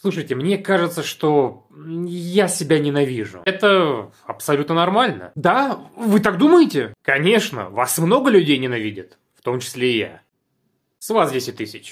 Слушайте, мне кажется, что я себя ненавижу. Это абсолютно нормально. Да, вы так думаете? Конечно, вас много людей ненавидят, в том числе и я. С вас 10 тысяч.